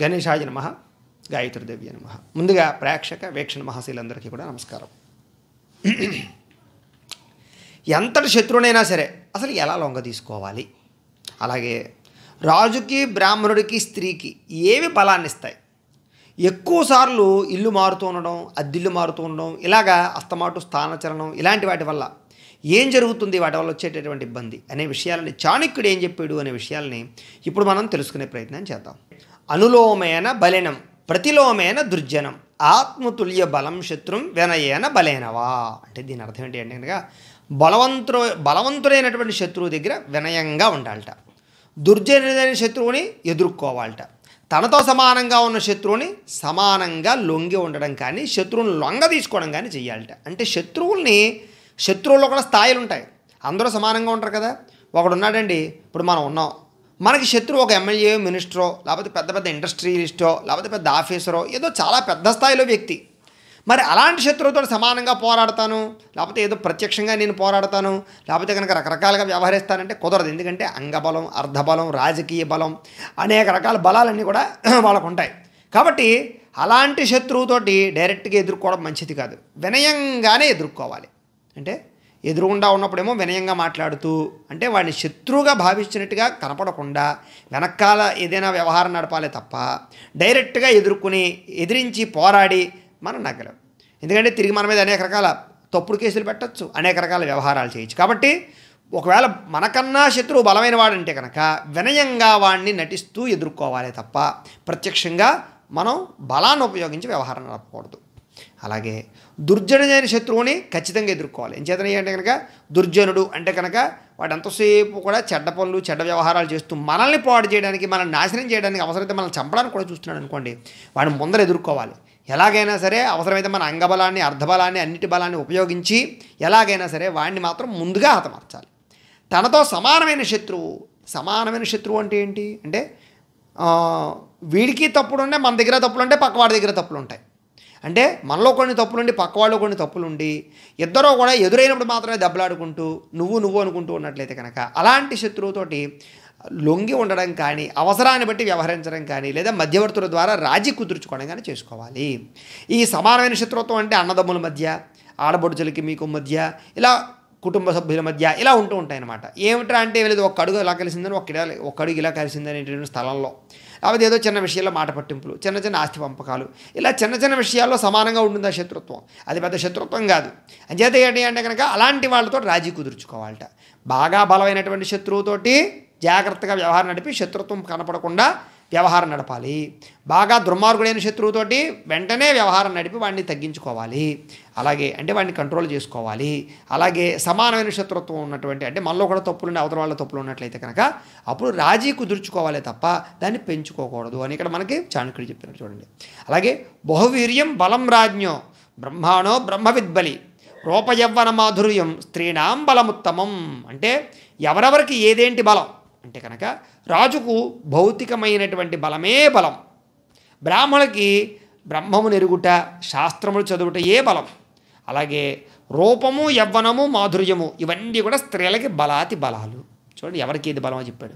గణేశాయ నమ గాయత్రిదేవి నమ ముందుగా ప్రేక్షక వీక్షణ మహాశీలందరికీ కూడా నమస్కారం ఎంతటి శత్రువునైనా సరే అసలు ఎలా లొంగ తీసుకోవాలి అలాగే రాజుకి బ్రాహ్మణుడికి స్త్రీకి ఏవి బలాన్ని ఇస్తాయి ఎక్కువసార్లు ఇల్లు మారుతూ ఉండడం అద్దిల్లు మారుతూ ఉండడం ఇలాగా అస్తమాటు స్థానచలనం ఇలాంటి వాటి వల్ల ఏం జరుగుతుంది వాటి వల్ల వచ్చేటటువంటి ఇబ్బంది అనే విషయాలని చాణక్యుడు ఏం చెప్పాడు అనే విషయాల్ని ఇప్పుడు మనం తెలుసుకునే ప్రయత్నం చేద్దాం అనులోమేన బలినం ప్రతిలోమేన దుర్జనం ఆత్మతుల్య బలం శత్రుం వెనయేన బలైనవా అంటే దీని అర్థం ఏంటి అంటే కనుక బలవంతు బలవంతుడైనటువంటి శత్రువు దగ్గర వినయంగా ఉండాలట దుర్జనుడైన శత్రువుని ఎదుర్కోవాలట తనతో సమానంగా ఉన్న శత్రువుని సమానంగా లొంగి ఉండడం కానీ శత్రువుని లొంగ తీసుకోవడం కానీ చేయాలట అంటే శత్రువుల్ని శత్రువుల్లో కూడా స్థాయిలు ఉంటాయి అందరూ సమానంగా ఉంటారు కదా ఒకడున్నాడండి ఇప్పుడు మనం ఉన్నాం మనకి శత్రువు ఒక ఎమ్మెల్యే మినిస్టరో లేకపోతే పెద్ద పెద్ద ఇండస్ట్రియలిస్టో లేకపోతే పెద్ద ఆఫీసరో ఏదో చాలా పెద్ద స్థాయిలో వ్యక్తి మరి అలాంటి శత్రువుతో సమానంగా పోరాడతాను లేకపోతే ఏదో ప్రత్యక్షంగా నేను పోరాడతాను లేకపోతే కనుక రకరకాలుగా వ్యవహరిస్తానంటే కుదరదు ఎందుకంటే అంగబలం అర్ధబలం రాజకీయ బలం అనేక రకాల బలాలన్నీ కూడా వాళ్ళకు ఉంటాయి కాబట్టి అలాంటి శత్రువుతోటి డైరెక్ట్గా ఎదుర్కోవడం మంచిది కాదు వినయంగానే ఎదుర్కోవాలి అంటే ఎదురుగుండా ఉన్నప్పుడేమో వినయంగా మాట్లాడుతూ అంటే వాడిని శత్రువుగా భావించినట్టుగా కనపడకుండా వెనకాల ఏదైనా వ్యవహారం నడపాలి తప్ప డైరెక్ట్గా ఎదుర్కొని ఎదిరించి పోరాడి మనం నగరం ఎందుకంటే తిరిగి మన మీద అనేక రకాల తప్పుడు కేసులు పెట్టచ్చు అనేక రకాల వ్యవహారాలు చేయొచ్చు కాబట్టి ఒకవేళ మనకన్నా శత్రువు బలమైన వాడంటే కనుక వినయంగా వాడిని నటిస్తూ ఎదుర్కోవాలి తప్ప ప్రత్యక్షంగా మనం బలాన్ని ఉపయోగించి వ్యవహారం నడపకూడదు అలాగే దుర్జనుడైన శత్రువుని ఖచ్చితంగా ఎదుర్కోవాలి ఏం చేతనే అంటే కనుక దుర్జనుడు అంటే కనుక వాడు ఎంతసేపు కూడా చెడ్డ పనులు చెడ్డ వ్యవహారాలు చేస్తూ మనల్ని పాడు చేయడానికి మనల్ని నాశనం చేయడానికి అవసరమైతే మనల్ని చంపడానికి కూడా చూస్తున్నాడు అనుకోండి వాడిని ముందర ఎదుర్కోవాలి ఎలాగైనా సరే అవసరమైతే మన అంగబలాన్ని అర్ధబలాన్ని అన్నిటి బలాన్ని ఉపయోగించి ఎలాగైనా సరే వాడిని మాత్రం ముందుగా హతమార్చాలి తనతో సమానమైన శత్రువు సమానమైన శత్రువు అంటే ఏంటి అంటే వీడికి ఉంటే మన దగ్గర తప్పులుంటే పక్కవాడి దగ్గర తప్పులు ఉంటాయి అంటే మనలో కొన్ని తప్పులుండి పక్క వాళ్ళు కొన్ని తప్పులుండి ఇద్దరూ కూడా ఎదురైనప్పుడు మాత్రమే దెబ్బలాడుకుంటూ నువ్వు నువ్వు అనుకుంటూ ఉన్నట్లయితే కనుక అలాంటి శత్రువుతోటి లొంగి ఉండడం కానీ అవసరాన్ని బట్టి వ్యవహరించడం కానీ లేదా మధ్యవర్తుల ద్వారా రాజీ కుదుర్చుకోవడం కానీ చేసుకోవాలి ఈ సమానమైన శత్రుత్వం అంటే అన్నదమ్ముల మధ్య ఆడబడుచులకి మీకు మధ్య ఇలా కుటుంబ సభ్యుల మధ్య ఇలా ఉంటూ ఉంటాయన్నమాట ఏమిట్రా అంటే లేదు ఒక అడుగు ఇలా కలిసిందని ఒక ఒక అడుగు ఇలా కలిసిందనేటువంటి స్థలంలో లేకపోతే ఏదో చిన్న విషయాల్లో మాట పట్టింపులు చిన్న చిన్న ఆస్తి పంపకాలు ఇలా చిన్న చిన్న విషయాల్లో సమానంగా ఉంటుంది ఆ శత్రుత్వం అది పెద్ద శత్రుత్వం కాదు అంచేత ఏంటి అంటే కనుక అలాంటి వాళ్ళతో రాజీ కుదుర్చుకోవాలట బాగా బలమైనటువంటి శత్రువుతోటి జాగ్రత్తగా వ్యవహారం నడిపి శత్రుత్వం కనపడకుండా వ్యవహారం నడపాలి బాగా దుర్మార్గుడైన శత్రువుతోటి వెంటనే వ్యవహారం నడిపి వాడిని తగ్గించుకోవాలి అలాగే అంటే వాడిని కంట్రోల్ చేసుకోవాలి అలాగే సమానమైన శత్రుత్వం ఉన్నటువంటి అంటే మనలో కూడా తప్పులు అవతల వాళ్ళ తప్పులు ఉన్నట్లయితే కనుక అప్పుడు రాజీ కుదుర్చుకోవాలి తప్ప దాన్ని పెంచుకోకూడదు అని ఇక్కడ మనకి చాణక్యుడు చెప్పినట్టు చూడండి అలాగే బహువీర్యం బలం రాజ్ఞో బ్రహ్మాణో బ్రహ్మవిద్బలి రూపయవ్వన మాధుర్యం స్త్రీణాం బలముత్తమం అంటే ఎవరెవరికి ఏదేంటి బలం అంటే కనుక రాజుకు భౌతికమైనటువంటి బలమే బలం బ్రాహ్మణులకి బ్రహ్మము నెరుగుట శాస్త్రములు చదువుట ఏ బలం అలాగే రూపము యవ్వనము మాధుర్యము ఇవన్నీ కూడా స్త్రీలకి బలాతి బలాలు చూడండి ఎవరికి ఏది బలమో చెప్పాడు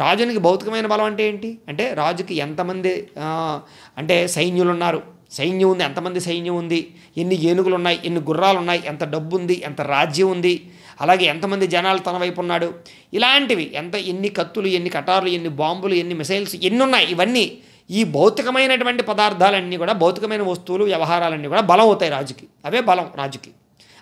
రాజునికి భౌతికమైన బలం అంటే ఏంటి అంటే రాజుకి ఎంతమంది అంటే సైన్యులు ఉన్నారు సైన్యం ఉంది ఎంతమంది సైన్యం ఉంది ఎన్ని ఏనుగులు ఉన్నాయి ఎన్ని గుర్రాలు ఉన్నాయి ఎంత డబ్బు ఉంది ఎంత రాజ్యం ఉంది అలాగే ఎంతమంది జనాలు తన వైపు ఉన్నాడు ఇలాంటివి ఎంత ఎన్ని కత్తులు ఎన్ని కటార్లు ఎన్ని బాంబులు ఎన్ని మిసైల్స్ ఎన్ని ఉన్నాయి ఇవన్నీ ఈ భౌతికమైనటువంటి పదార్థాలన్నీ కూడా భౌతికమైన వస్తువులు వ్యవహారాలన్నీ కూడా బలం అవుతాయి రాజుకి అవే బలం రాజుకి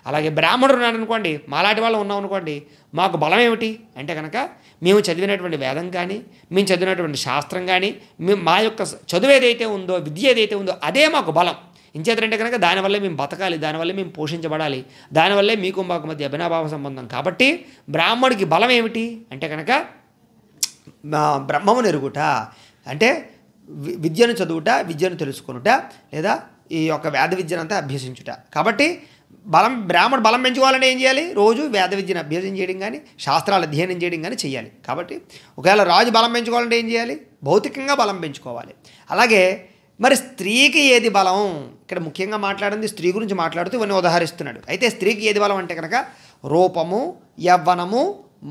అలాగే బ్రాహ్మణుడు ఉన్నాడు అనుకోండి మాలాంటి వాళ్ళు ఉన్నాం అనుకోండి మాకు బలం ఏమిటి అంటే కనుక మేము చదివినటువంటి వేదం కానీ మేము చదివినటువంటి శాస్త్రం కానీ మేము మా యొక్క చదువు ఏదైతే ఉందో విద్య ఏదైతే ఉందో అదే మాకు బలం ఇంచేతంటే కనుక దానివల్లే మేము బతకాలి దానివల్లే మేము పోషించబడాలి దానివల్లే మీకు మాకు మధ్య అభినాభావ సంబంధం కాబట్టి బ్రాహ్మడికి బలం ఏమిటి అంటే కనుక బ్రహ్మము నెరుగుట అంటే విద్యను చదువుట విద్యను తెలుసుకునుట లేదా ఈ యొక్క వేద విద్యనంతా అభ్యసించుట కాబట్టి బలం బ్రాహ్మణ బలం పెంచుకోవాలంటే ఏం చేయాలి రోజు వేద విద్యను అభ్యాసం చేయడం కానీ శాస్త్రాలు అధ్యయనం చేయడం కానీ చేయాలి కాబట్టి ఒకవేళ రాజు బలం పెంచుకోవాలంటే ఏం చేయాలి భౌతికంగా బలం పెంచుకోవాలి అలాగే మరి స్త్రీకి ఏది బలం ఇక్కడ ముఖ్యంగా మాట్లాడింది స్త్రీ గురించి మాట్లాడుతూ ఇవన్నీ ఉదాహరిస్తున్నాడు అయితే స్త్రీకి ఏది బలం అంటే కనుక రూపము యవ్వనము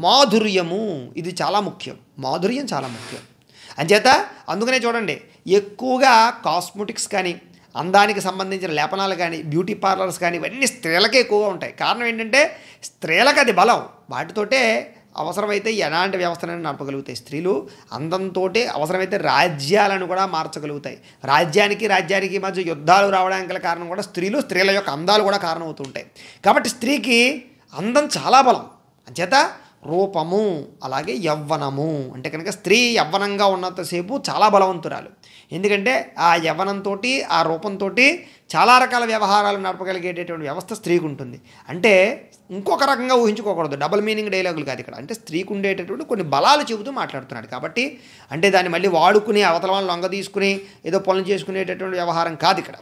మాధుర్యము ఇది చాలా ముఖ్యం మాధుర్యం చాలా ముఖ్యం అంచేత అందుకనే చూడండి ఎక్కువగా కాస్మెటిక్స్ కానీ అందానికి సంబంధించిన లేపనాలు కానీ బ్యూటీ పార్లర్స్ కానీ ఇవన్నీ స్త్రీలకే ఎక్కువగా ఉంటాయి కారణం ఏంటంటే స్త్రీలకు అది బలం వాటితోటే అవసరమైతే ఎలాంటి వ్యవస్థనైనా నడపగలుగుతాయి స్త్రీలు అందంతో అవసరమైతే రాజ్యాలను కూడా మార్చగలుగుతాయి రాజ్యానికి రాజ్యానికి మధ్య యుద్ధాలు రావడానికి గల కారణం కూడా స్త్రీలు స్త్రీల యొక్క అందాలు కూడా కారణమవుతుంటాయి కాబట్టి స్త్రీకి అందం చాలా బలం అంచేత రూపము అలాగే యవ్వనము అంటే కనుక స్త్రీ యవ్వనంగా ఉన్నంతసేపు చాలా బలవంతురాలు ఎందుకంటే ఆ యవనంతో ఆ రూపంతో చాలా రకాల వ్యవహారాలు నడపగలిగేటటువంటి వ్యవస్థ స్త్రీకు ఉంటుంది అంటే ఇంకొక రకంగా ఊహించుకోకూడదు డబుల్ మీనింగ్ డైలాగులు కాదు ఇక్కడ అంటే స్త్రీకు ఉండేటటువంటి కొన్ని బలాలు చెబుతూ మాట్లాడుతున్నాడు కాబట్టి అంటే దాన్ని మళ్ళీ వాడుకుని అవతల లొంగ తీసుకుని ఏదో పనులు చేసుకునేటటువంటి వ్యవహారం కాదు ఇక్కడ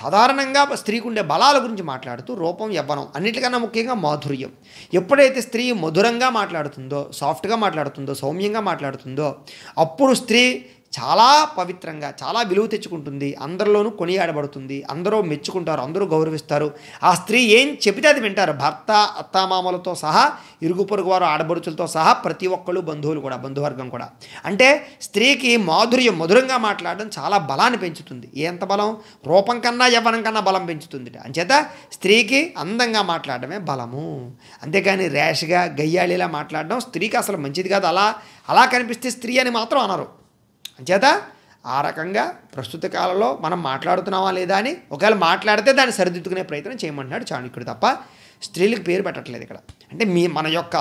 సాధారణంగా స్త్రీకు ఉండే బలాల గురించి మాట్లాడుతూ రూపం యవ్వనం అన్నిటికన్నా ముఖ్యంగా మాధుర్యం ఎప్పుడైతే స్త్రీ మధురంగా మాట్లాడుతుందో సాఫ్ట్గా మాట్లాడుతుందో సౌమ్యంగా మాట్లాడుతుందో అప్పుడు స్త్రీ చాలా పవిత్రంగా చాలా విలువ తెచ్చుకుంటుంది అందరిలోనూ కొనియాడబడుతుంది అందరూ మెచ్చుకుంటారు అందరూ గౌరవిస్తారు ఆ స్త్రీ ఏం చెబితే అది వింటారు భర్త అత్తామామలతో సహా ఇరుగు పొరుగు వారు ఆడబడుచులతో సహా ప్రతి ఒక్కళ్ళు బంధువులు కూడా బంధువర్గం కూడా అంటే స్త్రీకి మాధుర్యం మధురంగా మాట్లాడడం చాలా బలాన్ని పెంచుతుంది ఎంత బలం రూపం కన్నా యవ్వనం కన్నా బలం పెంచుతుంది అంచేత స్త్రీకి అందంగా మాట్లాడడమే బలము అంతేకాని ర్యాష్గా గయ్యాళిలా మాట్లాడడం స్త్రీకి అసలు మంచిది కాదు అలా అలా కనిపిస్తే స్త్రీ అని మాత్రం అనరు అంచేత ఆ రకంగా ప్రస్తుత కాలంలో మనం మాట్లాడుతున్నామా లేదా అని ఒకవేళ మాట్లాడితే దాన్ని సరిదిద్దుకునే ప్రయత్నం చేయమంటున్నాడు చాణుక్యుడు తప్ప స్త్రీలకు పేరు పెట్టట్లేదు ఇక్కడ అంటే మీ మన యొక్క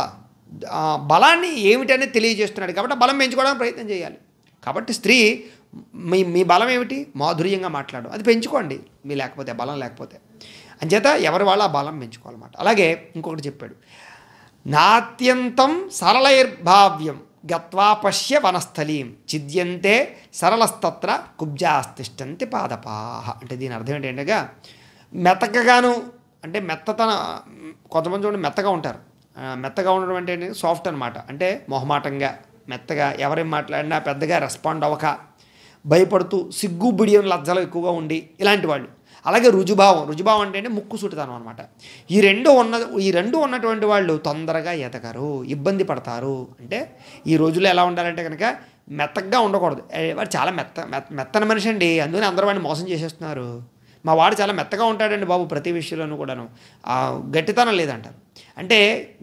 బలాన్ని ఏమిటనేది తెలియజేస్తున్నాడు కాబట్టి బలం పెంచుకోవడానికి ప్రయత్నం చేయాలి కాబట్టి స్త్రీ మీ మీ బలం ఏమిటి మాధుర్యంగా మాట్లాడు అది పెంచుకోండి మీ లేకపోతే బలం లేకపోతే అంచేత ఎవరి వాళ్ళ ఆ బలం పెంచుకోవాలన్నమాట అలాగే ఇంకొకటి చెప్పాడు నాత్యంతం సరళైర్భావ్యం గత్వా పశ్య వనస్థలీం చిద్యంతే సరళస్తత్ర కుబ్జాస్తిష్టంతి పాదపాహ అంటే దీని అర్థం ఏంటంటే మెత్తకగాను అంటే మెత్తతన కొంతమంది చూడండి మెత్తగా ఉంటారు మెత్తగా ఉండడం అంటే సాఫ్ట్ అనమాట అంటే మొహమాటంగా మెత్తగా ఎవరేం మాట్లాడినా పెద్దగా రెస్పాండ్ అవ్వక భయపడుతూ సిగ్గు బిడియం లజ్జలు ఎక్కువగా ఉండి ఇలాంటి వాళ్ళు అలాగే రుజుభావం రుజుభావం అంటే ముక్కు సుటితనం అనమాట ఈ రెండు ఉన్న ఈ రెండు ఉన్నటువంటి వాళ్ళు తొందరగా ఎదగరు ఇబ్బంది పడతారు అంటే ఈ రోజుల్లో ఎలా ఉండాలంటే కనుక మెత్తగా ఉండకూడదు వాడు చాలా మెత్త మెత్తన మనిషి అండి అందుకని అందరూ వాడిని మోసం చేసేస్తున్నారు మా వాడు చాలా మెత్తగా ఉంటాడండి బాబు ప్రతి విషయంలోనూ కూడాను గట్టితనం లేదంటారు అంటే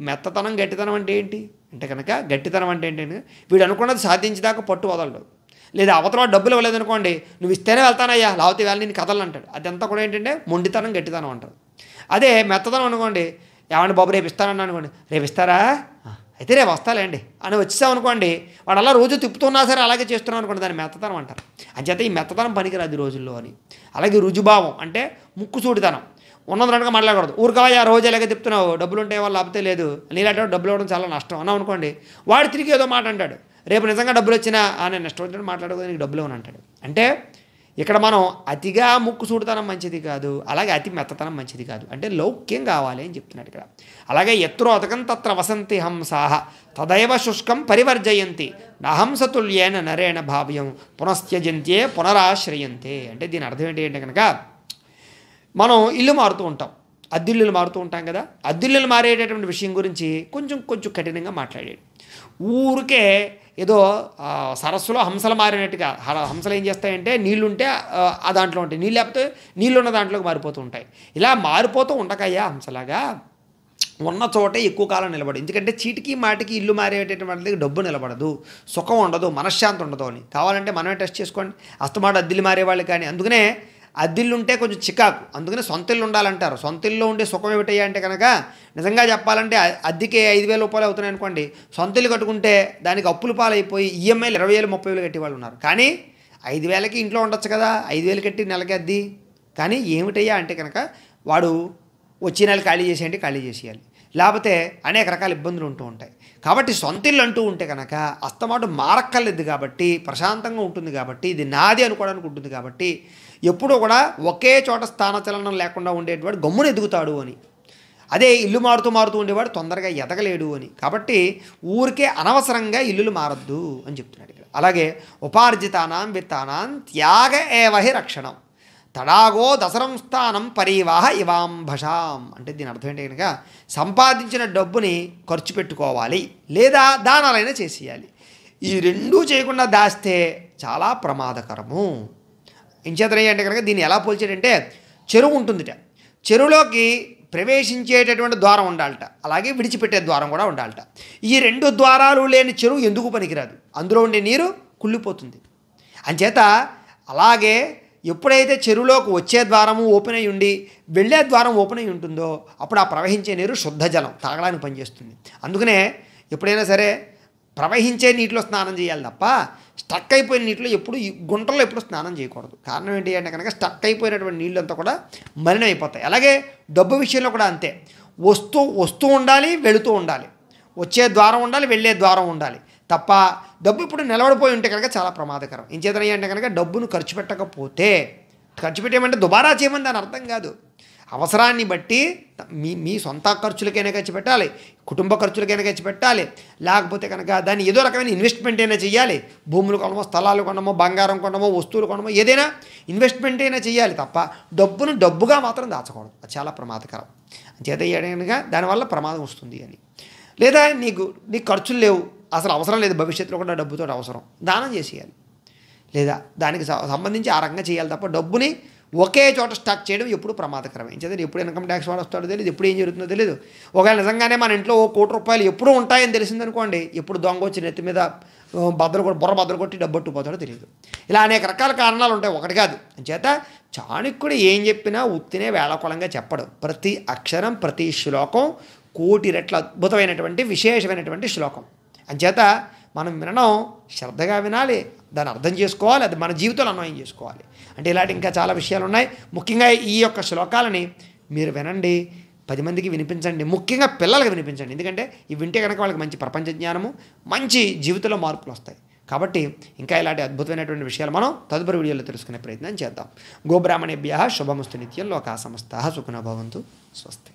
మెత్తతనం గట్టితనం అంటే ఏంటి అంటే కనుక గట్టితనం అంటే ఏంటి వీడు అనుకున్నది సాధించేదాకా పట్టు వదలడు లేదా అవతల డబ్బులు ఇవ్వలేదు అనుకోండి నువ్వు ఇస్తేనే వెళ్తానయ్యా లేకపోతే వేళ నేను కథలు అంటాడు అదంతా కూడా ఏంటంటే మొండితనం గట్టితనం అంటారు అదే మెత్తదనం అనుకోండి ఏమన్నా బాబు రేపు ఇస్తానన్నా అనుకోండి రేపు ఇస్తారా అయితే రేపు వస్తాలేండి అని వచ్చేసామనుకోండి వాడు అలా రోజు తిప్పుతున్నా సరే అలాగే చేస్తున్నాం అనుకోండి దాన్ని మెత్తతనం అంటారు అంచేత ఈ మెత్తతనం పనికిరాదు రోజుల్లో అని అలాగే రుజుభావం అంటే ఉన్నది ఉన్నదన్నట్టుగా మాట్లాడకూడదు ఊరికాయ రోజు ఎలాగే తిప్పుతున్నావు డబ్బులు ఉంటే వాళ్ళు లేకపోతే లేదు నీలాంటి డబ్బులు ఇవ్వడం చాలా నష్టం అన్నాం అనుకోండి వాడు తిరిగి ఏదో మాట అంటాడు రేపు నిజంగా డబ్బులు వచ్చినా నేను నెక్స్ట్ వచ్చాడు మాట్లాడకూడదు నీకు డబ్బులు అంటాడు అంటే ఇక్కడ మనం అతిగా ముక్కు చూడతనం మంచిది కాదు అలాగే అతి మెత్తతనం మంచిది కాదు అంటే లౌక్యం కావాలి అని చెప్తున్నాడు ఇక్కడ అలాగే అతకం తత్ర వసంతి హంసాహ తదైవ శుష్కం పరివర్జయంతి నహంసతుల్యేన నరేణ భావ్యం పునస్త్యజంతే పునరాశ్రయంతే అంటే దీని అర్థం ఏంటి అంటే కనుక మనం ఇల్లు మారుతూ ఉంటాం అద్దిల్లులు మారుతూ ఉంటాం కదా అద్దిల్లు మారేటటువంటి విషయం గురించి కొంచెం కొంచెం కఠినంగా మాట్లాడాడు ఊరికే ఏదో సరస్సులో హంసలు మారినట్టుగా హంసలు ఏం చేస్తాయంటే నీళ్ళుంటే ఆ దాంట్లో ఉంటాయి నీళ్ళు లేకపోతే నీళ్ళు ఉన్న దాంట్లోకి మారిపోతూ ఉంటాయి ఇలా మారిపోతూ ఉండకయ్యా హంసలాగా ఉన్న చోటే ఎక్కువ కాలం నిలబడు ఎందుకంటే చీటికి మాటికి ఇల్లు మారేటటువంటి డబ్బు నిలబడదు సుఖం ఉండదు మనశ్శాంతి ఉండదు అని కావాలంటే మనమే టెస్ట్ చేసుకోండి అస్తమాట అద్దిలు మారేవాళ్ళు కానీ అందుకనే అద్దిల్లుంటే కొంచెం చికాకు అందుకనే ఇల్లు ఉండాలంటారు సొంత ఇల్లు ఉండే సుఖం ఏమిటయ్యా అంటే కనుక నిజంగా చెప్పాలంటే అద్దెకే ఐదు వేల రూపాయలు అవుతున్నాయి అనుకోండి ఇల్లు కట్టుకుంటే దానికి అప్పులు పాలైపోయి ఈఎంఐలు ఇరవై వేలు ముప్పై వేలు కట్టేవాళ్ళు ఉన్నారు కానీ ఐదు వేలకి ఇంట్లో ఉండొచ్చు కదా ఐదు వేలు కట్టి నెలకి అద్ది కానీ ఏమిటయ్యా అంటే కనుక వాడు వచ్చే నెల ఖాళీ చేసేయండి ఖాళీ చేసేయాలి లేకపోతే అనేక రకాల ఇబ్బందులు ఉంటూ ఉంటాయి కాబట్టి సొంత ఇల్లు అంటూ ఉంటే కనుక అస్తమాటు మారక్కర్లేదు కాబట్టి ప్రశాంతంగా ఉంటుంది కాబట్టి ఇది నాది అనుకోవడానికి ఉంటుంది కాబట్టి ఎప్పుడూ కూడా ఒకే చోట స్థానచలనం లేకుండా ఉండేటువంటి గమ్మును ఎదుగుతాడు అని అదే ఇల్లు మారుతూ మారుతూ ఉండేవాడు తొందరగా ఎదగలేడు అని కాబట్టి ఊరికే అనవసరంగా ఇల్లులు మారద్దు అని చెప్తున్నాడు ఇక్కడ అలాగే ఉపార్జితానాం విత్తానాం త్యాగ ఏవహి రక్షణం తడాగో దసరం స్థానం పరీవాహ ఇవాంభషాం అంటే దీని అర్థం ఏంటి కనుక సంపాదించిన డబ్బుని ఖర్చు పెట్టుకోవాలి లేదా దానాలైనా చేసేయాలి ఈ రెండూ చేయకుండా దాస్తే చాలా ప్రమాదకరము ఇంచేతనే అంటే కనుక దీన్ని ఎలా పోల్చాడంటే చెరువు ఉంటుందిట చెరువులోకి ప్రవేశించేటటువంటి ద్వారం ఉండాలట అలాగే విడిచిపెట్టే ద్వారం కూడా ఉండాలట ఈ రెండు ద్వారాలు లేని చెరువు ఎందుకు పనికిరాదు అందులో ఉండే నీరు కుళ్ళిపోతుంది అంచేత అలాగే ఎప్పుడైతే చెరువులోకి వచ్చే ద్వారము ఓపెన్ అయి ఉండి వెళ్ళే ద్వారం ఓపెన్ అయి ఉంటుందో అప్పుడు ఆ ప్రవహించే నీరు శుద్ధ జలం తాగడానికి పనిచేస్తుంది అందుకనే ఎప్పుడైనా సరే ప్రవహించే నీటిలో స్నానం చేయాలి తప్ప స్టక్ అయిపోయిన నీటిలో ఎప్పుడు గుంటల్లో ఎప్పుడు స్నానం చేయకూడదు కారణం ఏంటి అంటే కనుక స్టక్ అయిపోయినటువంటి నీళ్ళంతా కూడా మలినం అయిపోతాయి అలాగే డబ్బు విషయంలో కూడా అంతే వస్తూ వస్తూ ఉండాలి వెళుతూ ఉండాలి వచ్చే ద్వారం ఉండాలి వెళ్ళే ద్వారం ఉండాలి తప్ప డబ్బు ఇప్పుడు నిలబడిపోయి ఉంటే కనుక చాలా ప్రమాదకరం ఏం అంటే కనుక డబ్బును ఖర్చు పెట్టకపోతే ఖర్చు పెట్టేయమంటే దుబారా చేయమని దాని అర్థం కాదు అవసరాన్ని బట్టి మీ మీ సొంత ఖర్చులకైనా ఖర్చు పెట్టాలి కుటుంబ ఖర్చులకైనా ఖర్చు పెట్టాలి లేకపోతే కనుక దాన్ని ఏదో రకమైన ఇన్వెస్ట్మెంట్ అయినా చేయాలి భూములు కొనమో స్థలాలు కొనమో బంగారం కొనమో వస్తువులు కొనమో ఏదైనా ఇన్వెస్ట్మెంట్ అయినా చేయాలి తప్ప డబ్బును డబ్బుగా మాత్రం దాచకూడదు అది చాలా ప్రమాదకరం చేత దానివల్ల ప్రమాదం వస్తుంది అని లేదా నీకు నీ ఖర్చులు లేవు అసలు అవసరం లేదు భవిష్యత్తులో కూడా డబ్బుతో అవసరం దానం చేసేయాలి లేదా దానికి సంబంధించి ఆ రకంగా చేయాలి తప్ప డబ్బుని ఒకే చోట స్టాక్ చేయడం ఎప్పుడు ప్రమాదకరమే చదివి ఎప్పుడు ఇన్కమ్ ట్యాక్స్ వాడు వస్తాడో తెలియదు ఎప్పుడు ఏం జరుగుతుందో తెలియదు ఒకవేళ నిజంగానే మన ఇంట్లో ఓ కోటి రూపాయలు ఎప్పుడు ఉంటాయని తెలిసిందనుకోండి ఎప్పుడు దొంగ వచ్చి నెత్తి మీద బద్దలు కొట్టి బుర్ర బద్దలు కొట్టి డబ్బు పోతాడో తెలియదు ఇలా అనేక రకాల కారణాలు ఉంటాయి ఒకటి కాదు చేత చాణక్యుడు ఏం చెప్పినా ఉత్తినే వేళకులంగా చెప్పడం ప్రతి అక్షరం ప్రతి శ్లోకం కోటి రెట్ల అద్భుతమైనటువంటి విశేషమైనటువంటి శ్లోకం అంచేత మనం వినడం శ్రద్ధగా వినాలి దాన్ని అర్థం చేసుకోవాలి అది మన జీవితంలో అన్వయం చేసుకోవాలి అంటే ఇలాంటి ఇంకా చాలా విషయాలు ఉన్నాయి ముఖ్యంగా ఈ యొక్క శ్లోకాలని మీరు వినండి పది మందికి వినిపించండి ముఖ్యంగా పిల్లలకి వినిపించండి ఎందుకంటే ఇవి వింటే కనుక వాళ్ళకి మంచి ప్రపంచ జ్ఞానము మంచి జీవితంలో మార్పులు వస్తాయి కాబట్టి ఇంకా ఇలాంటి అద్భుతమైనటువంటి విషయాలు మనం తదుపరి వీడియోలో తెలుసుకునే ప్రయత్నం చేద్దాం గోబ్రాహ్మణేభ్య శుభమస్తు నిత్యంలో ఒక సమస్త సుఖనభవంతు స్వస్తి